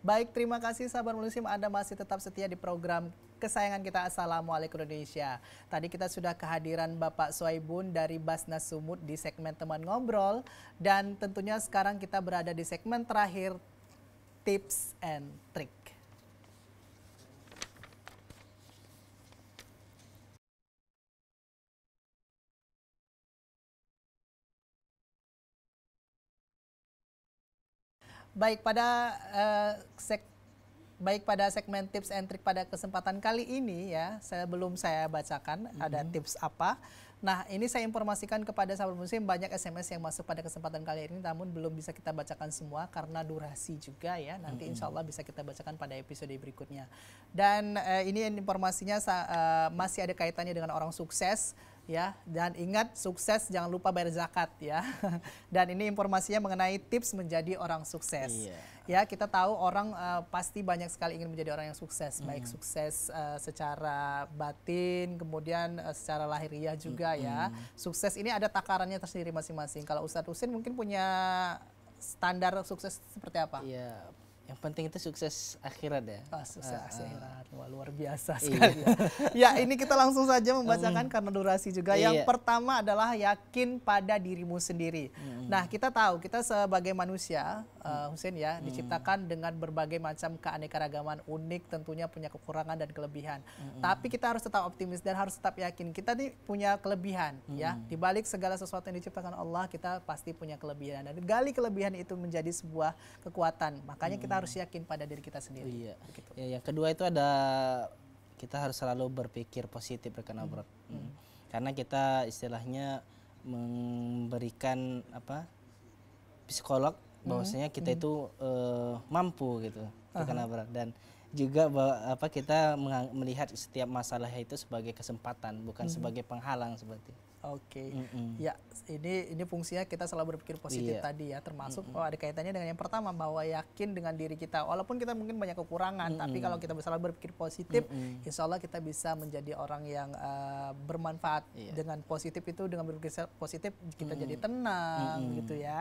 Baik, terima kasih sahabat Muslim Anda masih tetap setia di program kesayangan kita Assalamualaikum Indonesia. Tadi kita sudah kehadiran Bapak Soebun dari Basnas Sumut di segmen teman ngobrol dan tentunya sekarang kita berada di segmen terakhir tips and trick. Baik pada uh, sek baik pada segmen tips and trick pada kesempatan kali ini ya, sebelum saya bacakan mm -hmm. ada mhm. tips apa. Nah, ini saya informasikan kepada sahabat muslim banyak SMS yang masuk pada kesempatan kali ini namun belum bisa kita bacakan semua karena durasi juga ya. Nanti mhm. insya Allah bisa kita bacakan pada episode berikutnya. Dan eh, ini informasinya eh, masih ada kaitannya dengan orang sukses ya. Dan ingat sukses jangan lupa bayar zakat ya. Dan ini informasinya mengenai tips menjadi orang sukses. Yeah. Ya, kita tahu orang uh, pasti banyak sekali ingin menjadi orang yang sukses, mm. baik sukses uh, secara batin, kemudian uh, secara lahiriah juga mm ya. Sukses ini ada takarannya tersendiri masing-masing. Kalau Ustadz Husin mungkin punya standar sukses seperti apa? Iya, yang penting itu sukses akhirat ya. Oh, sukses uh, akhirat. Wah, luar biasa iya. sekali. Ya. ya, ini kita langsung saja membacakan mm. karena durasi juga. Iya. Yang pertama adalah yakin pada dirimu sendiri. Mm. Nah, kita tahu kita sebagai manusia, uh, Husin ya, mm. diciptakan dengan berbagai macam keanekaragaman unik, tentunya punya kekurangan dan kelebihan. Mm. Tapi kita harus tetap optimis dan harus tetap yakin kita nih punya kelebihan ya. mm. ya. Di balik segala sesuatu yang diciptakan Allah, kita pasti punya kelebihan dan gali kelebihan itu menjadi sebuah kekuatan. Makanya mm. kita harus yakin pada diri kita sendiri. Iya. Gitu. Ya, yang kedua itu ada kita harus selalu berpikir positif rekan hmm. abroad. Hmm. Hmm. Karena kita istilahnya memberikan apa psikolog hmm. bahwasanya kita hmm. itu uh, mampu gitu rekan abroad dan juga bahwa apa kita melihat setiap masalah itu sebagai kesempatan bukan hmm. sebagai penghalang seperti Oke, okay. mm -mm. ya ini ini fungsinya kita selalu berpikir positif yeah. tadi ya, termasuk mm -mm. oh ada kaitannya dengan yang pertama bahwa yakin dengan diri kita, walaupun kita mungkin banyak kekurangan, mm -mm. tapi mhm. kalau kita selalu berpikir positif, mm -mm. insya Allah kita bisa menjadi orang yang uh, bermanfaat yeah. dengan positif itu dengan berpikir positif kita mm -mm. jadi mhm. tenang mm -mm. gitu ya,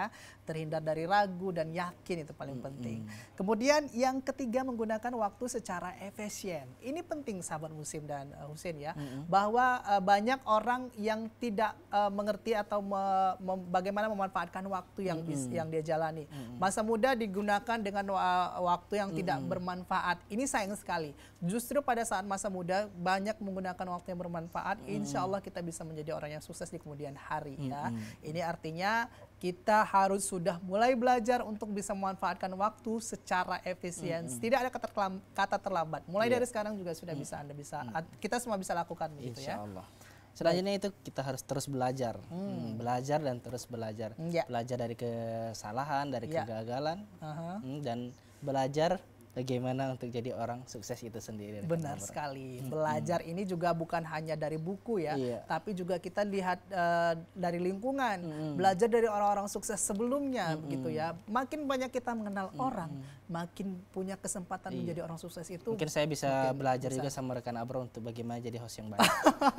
terhindar dari ragu dan yakin itu paling mm -mm. penting. Kemudian yang ketiga menggunakan waktu waktu secara efisien. Ini penting sahabat musim dan uh, Husin ya, mm-hmm. bahwa uh, banyak orang yang tidak uh, mengerti atau me, me, bagaimana memanfaatkan waktu yang mm-hmm. yang dia jalani. Mm-hmm. Masa muda digunakan dengan uh, waktu yang mm-hmm. tidak bermanfaat. Ini sayang sekali. Justru pada saat masa muda banyak menggunakan waktu yang bermanfaat, mm-hmm. insya Allah kita bisa menjadi orang yang sukses di kemudian hari mm-hmm. ya. Ini artinya kita harus sudah mulai belajar untuk bisa memanfaatkan waktu secara efisien. Mm -hmm. Tidak ada kata, terlambat. Mulai yeah. dari sekarang juga sudah mm -hmm. bisa Anda bisa mm -hmm. kita semua bisa lakukan begitu Insya Allah. ya. Selanjutnya itu kita harus terus belajar, hmm. belajar dan terus belajar, mm, yeah. belajar dari kesalahan, dari yeah. kegagalan, uh -huh. Mm, dan belajar bagaimana untuk jadi orang sukses itu sendiri. Benar sekali. Belajar hmm. ini juga bukan hanya dari buku ya, iya. tapi juga kita lihat uh, dari lingkungan, hmm. belajar dari orang-orang sukses sebelumnya hmm. begitu ya. Makin banyak kita mengenal hmm. orang, makin punya kesempatan iya. menjadi orang sukses itu. Mungkin saya bisa mungkin belajar bisa. juga sama rekan Abro untuk bagaimana jadi host yang baik.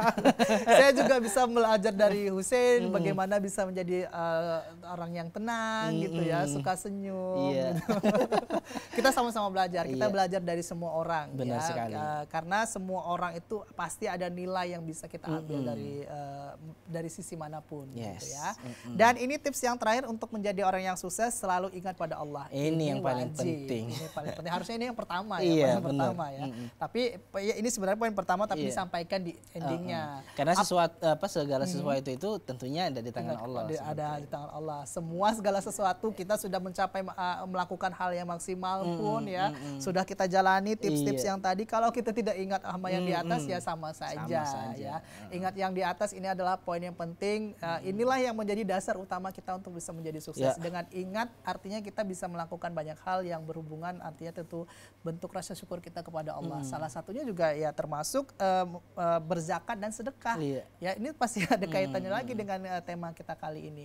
saya juga bisa belajar dari Hussein hmm. bagaimana bisa menjadi uh, orang yang tenang hmm. gitu ya, suka senyum. Iya. Gitu. kita sama-sama belajar belajar. Kita iya. belajar dari semua orang. Benar ya. sekali. Uh, karena semua orang itu pasti ada nilai yang bisa kita ambil mm -hmm. dari uh, dari sisi manapun. Gitu yes. Gitu ya. Mm -hmm. Dan ini tips yang terakhir untuk menjadi orang yang sukses selalu ingat pada Allah. Ini, ini yang wajib. paling penting. Ini paling penting. Harusnya ini yang pertama ya. Iya, yang pertama ya. Mm -hmm. Tapi ya, ini sebenarnya poin pertama tapi yeah. disampaikan di endingnya. Uh -huh. Karena sesuatu apa segala sesuatu itu, itu tentunya ada di tangan iya, Allah. Ada, ada di tangan Allah. Semua segala sesuatu kita sudah mencapai uh, melakukan hal yang maksimal pun mm -hmm. ya -hmm. sudah kita jalani tips-tips iya. yang tadi kalau kita tidak ingat sama yang di atas ya sama saja, sama saja. ya ingat yang di atas ini adalah poin yang penting uh, inilah yang menjadi dasar utama kita untuk bisa menjadi sukses yeah. dengan ingat artinya kita bisa melakukan banyak hal yang berhubungan artinya tentu bentuk rasa syukur kita kepada Allah salah satunya juga ya termasuk uh, uh, berzakat dan sedekah yeah. ya ini pasti ada kaitannya lagi dengan uh, tema kita kali ini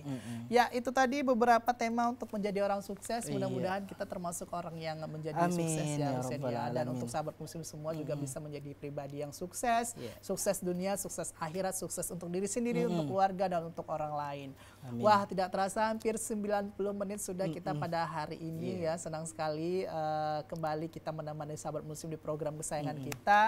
ya itu tadi beberapa tema untuk menjadi orang sukses iya. mudah-mudahan iya. kita termasuk orang yang menjadi Amin sukses ya, ya Hussein, Dan untuk sahabat muslim semua juga bisa menjadi pribadi yang sukses, yeah. sukses dunia, sukses akhirat, sukses untuk diri sendiri, untuk keluarga dan untuk orang lain. Amin. Wah, tidak terasa hampir 90 menit sudah kita pada hari ini yeah. ya. Senang sekali uh, kembali kita menemani sahabat muslim di program kesayangan kita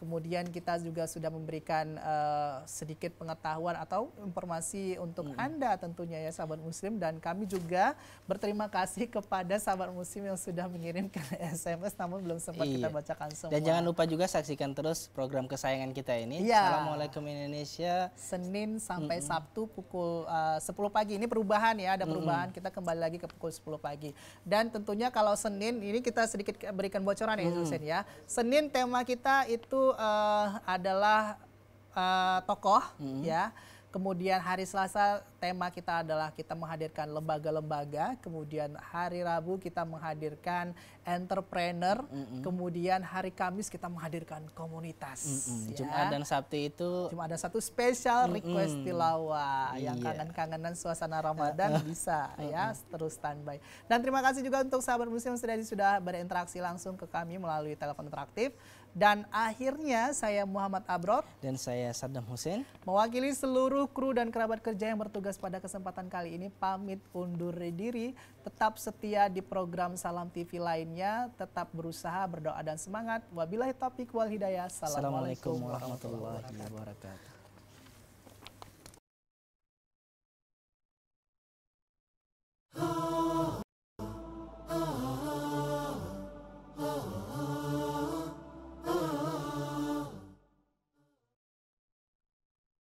kemudian kita juga sudah memberikan uh, sedikit pengetahuan atau informasi untuk -hmm. Anda tentunya ya sahabat muslim dan kami juga berterima kasih kepada sahabat muslim yang sudah mengirimkan SMS namun belum sempat iya. kita bacakan semua. Dan jangan lupa juga saksikan terus program kesayangan kita ini. Ya. Assalamualaikum Indonesia. Senin sampai -hmm. Sabtu pukul eh, uh, 10 pagi. Ini perubahan ya, ada perubahan. -hmm. Kita kembali lagi ke pukul 10 pagi. Dan tentunya kalau Senin ini kita sedikit berikan bocoran ya -hmm. ya. Senin tema kita itu uh, adalah uh, tokoh hmm. ya. Kemudian hari Selasa tema kita adalah kita menghadirkan lembaga-lembaga, kemudian hari Rabu kita menghadirkan entrepreneur, mm -mm. kemudian hari Kamis kita menghadirkan komunitas. Mm -mm. Ya. Jumat dan Sabtu itu cuma ada satu spesial request mm -mm. tilawah yang iya. kangen-kangenan suasana Ramadan bisa ya terus standby. Dan terima kasih juga untuk sahabat muslim sudah sudah berinteraksi langsung ke kami melalui telepon interaktif dan akhirnya saya Muhammad Abrod dan saya Saddam Hussein mewakili seluruh kru dan kerabat kerja yang bertugas bertugas pada kesempatan kali ini pamit undur diri, tetap setia di program Salam TV lainnya, tetap berusaha, berdoa dan semangat. Wabillahi taufiq wal hidayah. Assalamualaikum warahmatullahi wabarakatuh.